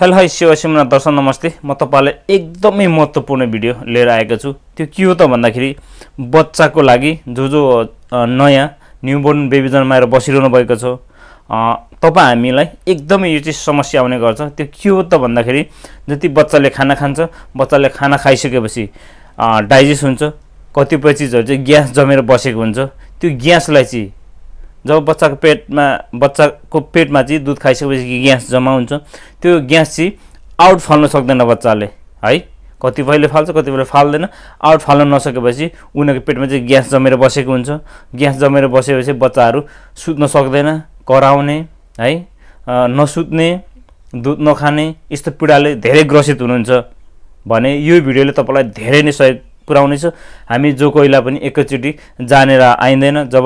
hello hi Shiv सिमना दर्शन नमस्ते म तपाईँलाई एकदमै महत्त्वपूर्ण भिडियो लिएर आएको छु त्यो के हो त भन्दाखेरि बच्चाको लागि जो जो नयाँ न्युबोर्न बेबी जन्माएर बसिरहनु भएको छ तपाईँ हामीलाई एकदमै यो चाहिँ समस्या आउने गर्छ त्यो के हो त भन्दाखेरि जति बच्चाले खाना खान्छ बच्चाले खाना खाइसकेपछि डाइजेस्ट हुन्छ कतिपय चिजहरू चाहिँ ग्यास जमेर बसेको हुन्छ त्यो ग्यासलाई चाहिँ जब बच्चाको पेटमा बच्चाको पेटमा चाहिँ दुध खाइसकेपछि ग्यास जम्मा हुन्छ त्यो ग्यास चाहिँ आउट फाल्न सक्दैन बच्चाले है कतिपयले फाल्छ कतिपयले फाल्दैन आउट फाल्न नसकेपछि उनीहरूको पेटमा चाहिँ ग्यास जमेर बसेको हुन्छ ग्यास जमेर बसेपछि बच्चाहरू सुत्न सक्दैन कराउने है नसुत्ने दुध नखाने यस्तो पीडाले धेरै ग्रसित हुनुहुन्छ भने यो भिडियोले तपाईँलाई धेरै नै सहयोग पुऱ्याउनेछ हामी जो कोहीलाई पनि एकैचोटि जानेर आइँदैन जब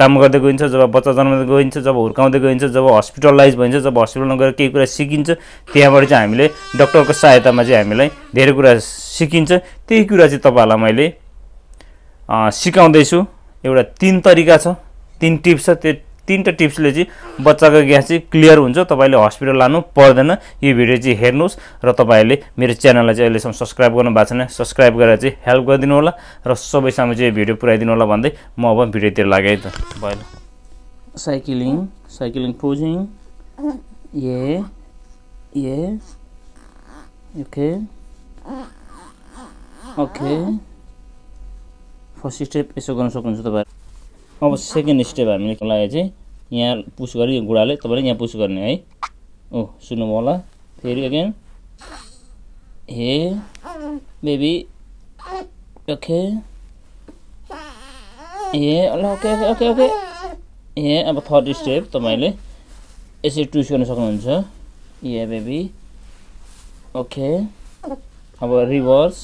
काम गर्दै गइन्छ जब बच्चा जन्माउँदै गइन्छ जब हुर्काउँदै गइन्छ जब हस्पिटलाइज भइन्छ जब हस्पिटलमा गएर केही कुरा सिकिन्छ त्यहाँबाट चाहिँ हामीले डक्टरको सहायतामा चाहिँ हामीलाई धेरै कुरा सिकिन्छ त्यही कुरा चाहिँ तपाईँहरूलाई मैले सिकाउँदैछु एउटा तिन तरिका छ तिन टिप्स छ त्यो तिनवटा टिप्सले चाहिँ बच्चाको ग्यास चाहिँ क्लियर हुन्छ तपाईँले हस्पिटल लानु पर्दैन यो भिडियो चाहिँ हेर्नुहोस् र तपाईँहरूले मेरो च्यानललाई चाहिँ अहिलेसम्म सब्सक्राइब गर्नु भएको छैन सब्सक्राइब गरेर चाहिँ हेल्प गरिदिनु होला र सबैसम्म चाहिँ यो भिडियो पुऱ्याइदिनु होला भन्दै म अब भिडियोतिर लागेँ है त भयो साइक्लिङ साइक्लिङ पोजिङ ए ए ओके ओके फर्स्ट स्टेप यसो गर्न सक्नुहुन्छ तपाईँहरू अब सेकेन्ड स्टेप हामीले लागि चाहिँ यहाँ पुस गरी गुडाले तपाईँले यहाँ पुस गर्ने है ओ सुन्नुभयो होला फेरि अगेन हे बेबी ओके ए ल ओके ओके ओके ए अब थर्ड स्टेप तपाईँले यसरी टुस गर्न सक्नुहुन्छ ए बेबी ओके अब reverse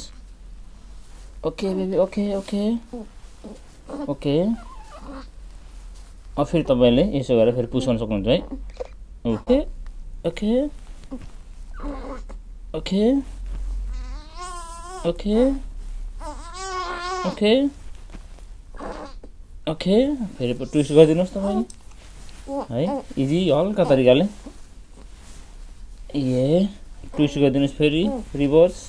okay baby okay okay okay अब फेरि तपाईँले यसो गरेर फेरि पुसाउन सक्नुहुन्छ है okay okay okay okay okay okay फेरि ट्विस्ट गरिदिनुहोस् तपाईँले है इजी हल्का तरिकाले ए ट्विस्ट गरिदिनुहोस् फेरि रिभर्स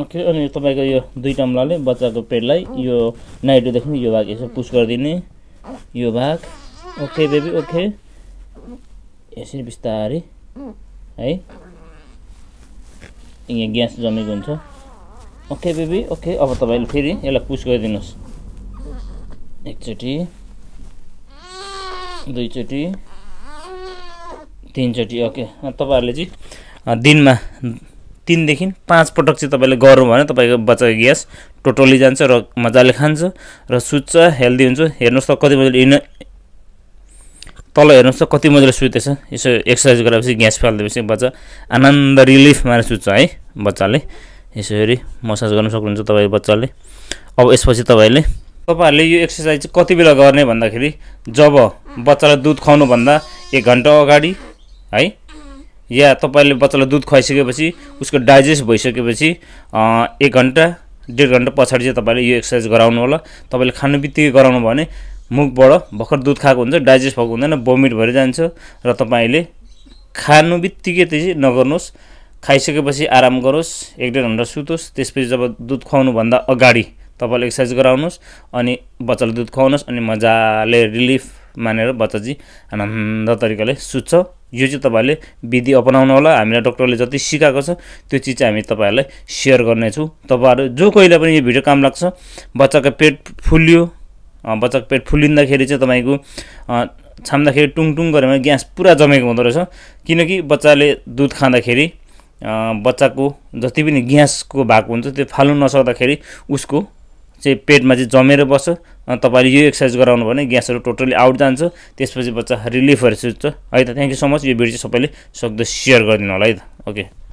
ओके अनि तपाईँको यो दुई टम्लाले बच्चाको पेटलाई यो नाइटोदेखि यो भाग यसो पुस गरिदिने यो भाग ओके बेबी ओके यसरी बिस्तारै है यहाँ ग्यास जमेको हुन्छ ओके बेबी ओके अब तपाईँले फेरि यसलाई पुस गरिदिनुहोस् एकचोटि दुईचोटि तिनचोटि ओके तपाईँहरूले चाहिँ दिनमा तिनदेखि पाँच पटक चाहिँ तपाईँले गरौँ भने तपाईँको बच्चाको ग्यास टोटल्ली जान्छ र मजाले खान्छ र सुत्छ हेल्दी हुन्छ हेर्नुहोस् त कति मजाले इन तल हेर्नुहोस् त कति मजाले सुतेछ यसो एक्सर्साइज गरेपछि ग्यास फालिदिएपछि बच्चा आनन्द रिलिफ मारेर सुत्छ है बच्चाले यसरी मसाज गर्न सक्नुहुन्छ तपाईँको बच्चाले अब यसपछि तपाईँले तपाईँहरूले यो एक्सर्साइज चाहिँ कति बेला गर्ने भन्दाखेरि जब बच्चालाई दुध खुवाउनुभन्दा एक घन्टा अगाडि है या तपाईँले बच्चालाई दुध खुवाइसकेपछि उसको डाइजेस्ट भइसकेपछि एक घन्टा डेढ घन्टा पछाडि चाहिँ तपाईँले यो एक्सर्साइज गराउनु होला तपाईँले खानु बित्तिकै गराउनु भने मुखबाट भर्खर दुध खाएको हुन्छ डाइजेस्ट भएको हुँदैन भोमिट भएर जान्छ र तपाईँले खानु बित्तिकै त्यसै नगर्नुहोस् खाइसकेपछि आराम गरोस् एक डेढ घन्टा सुतोस् त्यसपछि जब दुध खुवाउनुभन्दा अगाडि तपाईँले एक्सर्साइज गराउनुहोस् अनि बच्चालाई दुध खुवाउनुहोस् अनि मजाले रिलिफ मानेर बच्चा चाहिँ आनन्द तरिकाले सुत्छ यो चाहिँ तपाईँहरूले विधि अपनाउनु होला हामीलाई डक्टरले जति सिकाएको छ त्यो चिज चाहिँ हामी तपाईँहरूलाई सेयर गर्नेछौँ तपाईँहरू जो कोहीले पनि यो भिडियो काम लाग्छ बच्चाको पेट फुल्यो बच्चाको पेट फुलिँदाखेरि चाहिँ तपाईँको छाम्दाखेरि टुङटुङ गऱ्यो भने ग्यास पुरा जमेको हुँदो रहेछ किनकि बच्चाले दुध खाँदाखेरि बच्चाको जति पनि ग्यासको भाग हुन्छ त्यो फाल्नु नसक्दाखेरि उसको चाहिँ पेटमा चाहिँ जमेर बस्छ तपाईँले यो एक्सर्साइज गराउनु भने ग्यासहरू टोटल्ली आउट जान्छ त्यसपछि बच्चा रिलिफहरू सुत्छ है त थ्याङ्क यू सो मच यो भिडियो चाहिँ सबैले सक्दो सेयर गरिदिनु होला है त ओके